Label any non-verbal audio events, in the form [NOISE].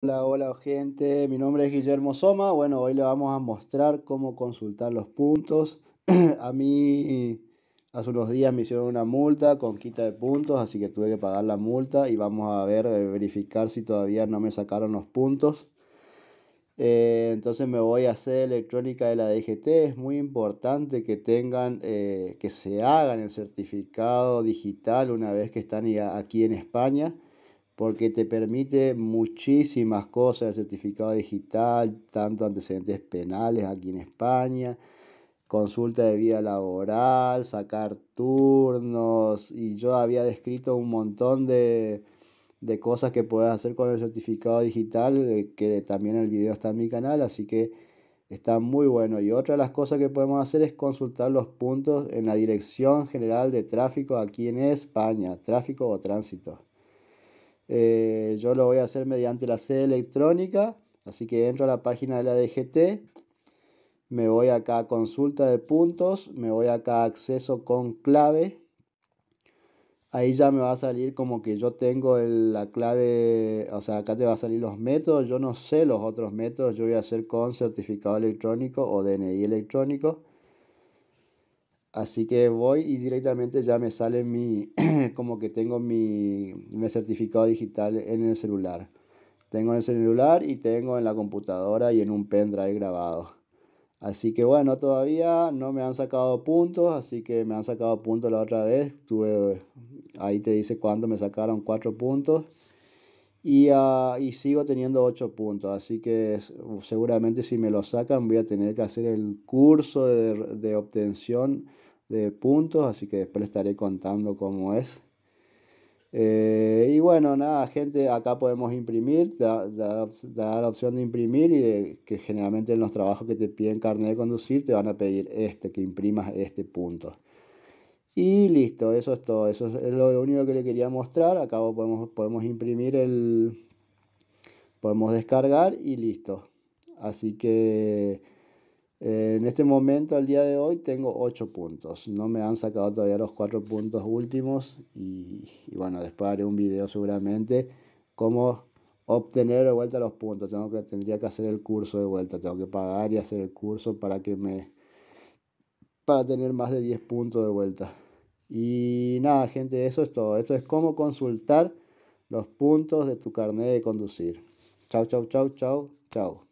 Hola, hola gente, mi nombre es Guillermo Soma. Bueno, hoy le vamos a mostrar cómo consultar los puntos. [CLEARS THROAT] a mí hace unos días me hicieron una multa con quita de puntos, así que tuve que pagar la multa y vamos a ver, eh, verificar si todavía no me sacaron los puntos. Eh, entonces me voy a hacer electrónica de la DGT. Es muy importante que tengan, eh, que se hagan el certificado digital una vez que están aquí en España porque te permite muchísimas cosas, el certificado digital, tanto antecedentes penales aquí en España, consulta de vida laboral, sacar turnos, y yo había descrito un montón de, de cosas que puedes hacer con el certificado digital, eh, que también el video está en mi canal, así que está muy bueno. Y otra de las cosas que podemos hacer es consultar los puntos en la Dirección General de Tráfico aquí en España, tráfico o tránsito. Eh, yo lo voy a hacer mediante la sede electrónica, así que entro a la página de la DGT, me voy acá a consulta de puntos, me voy acá a acceso con clave. Ahí ya me va a salir como que yo tengo la clave, o sea, acá te va a salir los métodos, yo no sé los otros métodos, yo voy a hacer con certificado electrónico o DNI electrónico. Así que voy y directamente ya me sale mi, [CLEARS THROAT] como que tengo mi, certificado digital en el celular. Tengo en el celular y tengo en la computadora y en un pendrive grabado. Así que bueno, todavía no me han sacado puntos, así que me han sacado puntos la otra vez. ahí te dice cuánto me sacaron, cuatro puntos. Ah, y, sigo teniendo ocho puntos, así que seguramente si me lo sacan voy a tener que hacer el curso de, de obtención de puntos, así que después estaré contando cómo es. Eh, y bueno, nada, gente, acá podemos imprimir, da, da, la opción de imprimir y que generalmente en los trabajos que te piden carnet de conducir te van a pedir este, que imprimas este punto. Y listo, eso es todo, eso es lo único que le quería mostrar, acá podemos, podemos imprimir el, podemos descargar y listo. Así que en este momento, al día de hoy, tengo 8 puntos. No me han sacado todavía los 4 puntos últimos. Y, bueno, después haré un video seguramente cómo obtener de vuelta los puntos. Tengo que, tendría que hacer el curso de vuelta. Tengo que pagar y hacer el curso para que me para tener más de 10 puntos de vuelta. Y nada, gente, eso es todo. Esto es cómo consultar los puntos de tu carnet de conducir. Chau, chau, chau, chau, chau.